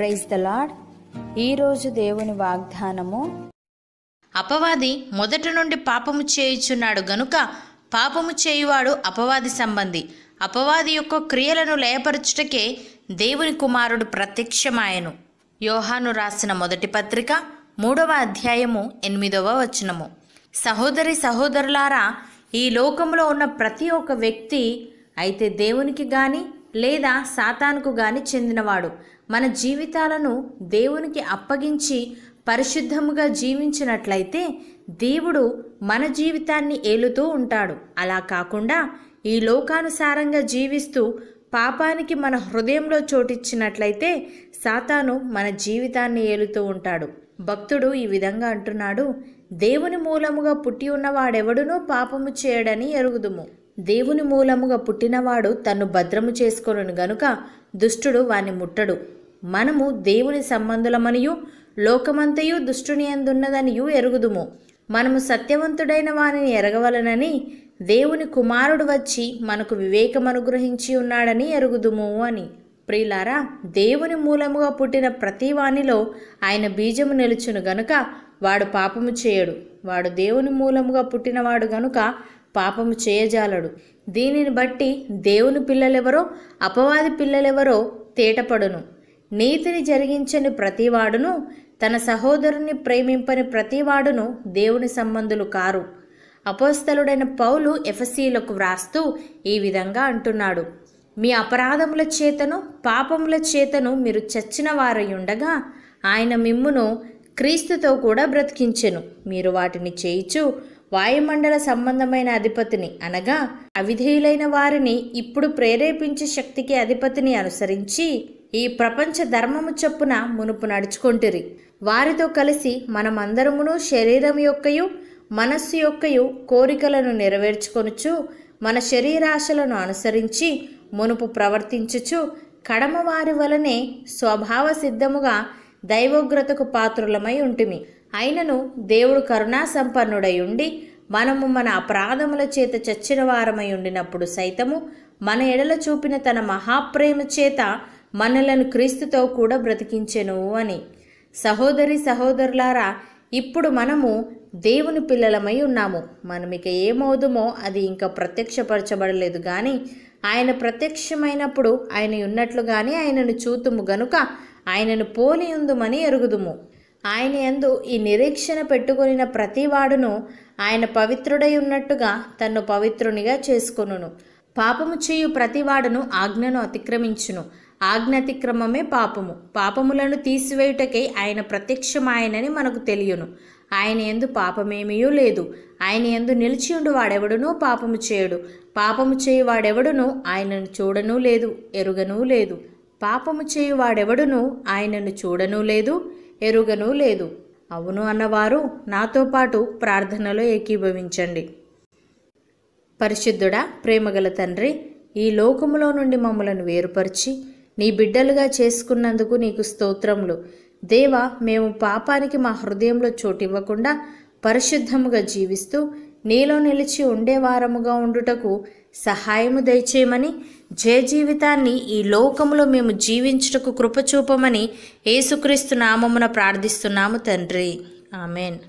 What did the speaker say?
praise the lord ఈరోజు దేవుని వాగ్దానము అపవాది మొదటి నుండి పాపము చేయుచున్నాడు గనుక పాపము చేయువాడు అపవాది సంబంధి అపవాది యొక్క క్రియలను లయపరచుటకే దేవుని కుమారుడు ప్రత్యక్షమాయను యోహాను రాసిన మొదటి పత్రిక మూడవ అధ్యాయము ఎనిమిదవ వచనము సహోదరి సహోదరులారా ఈ లోకంలో ఉన్న ప్రతి ఒక్క వ్యక్తి అయితే దేవునికి గాని లేదా సాతానుకు గాని చెందినవాడు మన జీవితాలను దేవునికి అప్పగించి పరిశుద్ధముగా జీవించినట్లయితే దేవుడు మన జీవితాన్ని ఏలుతూ ఉంటాడు అలా కాకుండా ఈ లోకానుసారంగా జీవిస్తూ పాపానికి మన హృదయంలో చోటిచ్చినట్లయితే సాతాను మన జీవితాన్ని ఏలుతూ ఉంటాడు భక్తుడు ఈ విధంగా అంటున్నాడు దేవుని మూలముగా పుట్టి ఉన్నవాడెవడునూ పాపము చేయడని ఎరుగుదుము దేవుని మూలముగా పుట్టినవాడు తన్ను భద్రము చేసుకొను గనుక దుష్టుడు వాని ముట్టడు మనము దేవుని సంబంధులమనియు లోకమంతయు దుష్టుని ఎందున్నదనియు ఎరుగుదుము మనము సత్యవంతుడైన వానిని ఎరగవలనని దేవుని కుమారుడు వచ్చి మనకు వివేకం అనుగ్రహించి ఉన్నాడని ఎరుగుదుము అని ప్రియులారా దేవుని మూలముగా పుట్టిన ప్రతి వాణిలో ఆయన బీజము నిలుచును గనుక వాడు పాపము చేయడు వాడు దేవుని మూలముగా పుట్టినవాడు గనుక పాపము చేయజాలడు దీనిని బట్టి దేవుని పిల్లలెవరో అపవాది పిల్లలెవరో తేటపడును నీతిని జరిగించని ప్రతివాడును తన సహోదరుని ప్రేమింపని ప్రతివాడును దేవుని సంబంధులు కారు అపోస్తలుడైన పౌలు ఎఫసీలకు వ్రాస్తూ ఈ విధంగా అంటున్నాడు మీ అపరాధముల చేతను పాపముల చేతను మీరు చచ్చిన వారై ఉండగా ఆయన మిమ్మును క్రీస్తుతో కూడా బ్రతికించెను మీరు వాటిని చేయిచు వాయుమండల సంబంధమైన అధిపతిని అనగా అవిధేయులైన వారిని ఇప్పుడు ప్రేరేపించే శక్తికి అధిపతిని అనుసరించి ఈ ప్రపంచ ధర్మము చొప్పున మునుపు నడుచుకుంటురి వారితో కలిసి మనమందరమును శరీరం యొక్కయు మనస్సు యొక్కయు కోరికలను నెరవేర్చుకొనుచు మన శరీరాశలను అనుసరించి మునుపు ప్రవర్తించుచు కడమ వారి వలనే స్వభావ సిద్ధముగా దైవోగ్రతకు పాత్రులమై ఉంటుమి అయినను దేవుడు కరుణా సంపన్నుడై ఉండి మనము మన అపరాధముల చేత చచ్చిన వారమై ఉండినప్పుడు సైతము మన ఎడల చూపిన తన మహాప్రేమ చేత మనలను క్రీస్తుతో కూడా బ్రతికించెను అని సహోదరి సహోదరులారా ఇప్పుడు మనము దేవుని పిల్లలమై ఉన్నాము మనమిక ఏమవుదుమో అది ఇంకా ప్రత్యక్షపరచబడలేదు కానీ ఆయన ప్రత్యక్షమైనప్పుడు ఆయన ఉన్నట్లు కానీ ఆయనను చూతుము గనుక ఆయనను పోలియుందుమని ఎరుగుదుము ఆయన ఎందు ఈ నిరీక్షణ పెట్టుకొనిన ప్రతివాడును ఆయన పవిత్రుడై ఉన్నట్టుగా తన్ను పవిత్రునిగా చేసుకొనును పాపము చేయు ప్రతివాడును ఆజ్ఞను అతిక్రమించును ఆజ్ఞ అతిక్రమమే పాపము పాపములను తీసివేయుటకై ఆయన ప్రత్యక్షమాయనని మనకు తెలియను ఆయన ఎందు పాపమేమీయూ లేదు ఆయన ఎందు ఉండు వాడెవడునూ పాపము చేయడు పాపము చేయువాడెవడునూ ఆయనను చూడనూ లేదు ఎరుగనూ లేదు పాపము చేయువాడెవడును ఆయనను చూడనూ లేదు ఎరుగనూ లేదు అవును అన్నవారు నాతో పాటు ప్రార్థనలో ఏకీభవించండి పరిశుద్ధుడా ప్రేమగల తండ్రి ఈ లోకములో నుండి మమ్మలను వేరుపరిచి నీ బిడ్డలుగా చేసుకున్నందుకు నీకు స్తోత్రములు దేవ మేము పాపానికి మా హృదయంలో చోటివ్వకుండా పరిశుద్ధముగా జీవిస్తూ నీలో నిలిచి ఉండేవారముగా ఉండుటకు సహాయము దయచేయమని జయ జీవితాన్ని ఈ లోకములో మేము జీవించుటకు కృపచూపమని యేసుక్రీస్తు నామమున ప్రార్థిస్తున్నాము తండ్రి ఆమెన్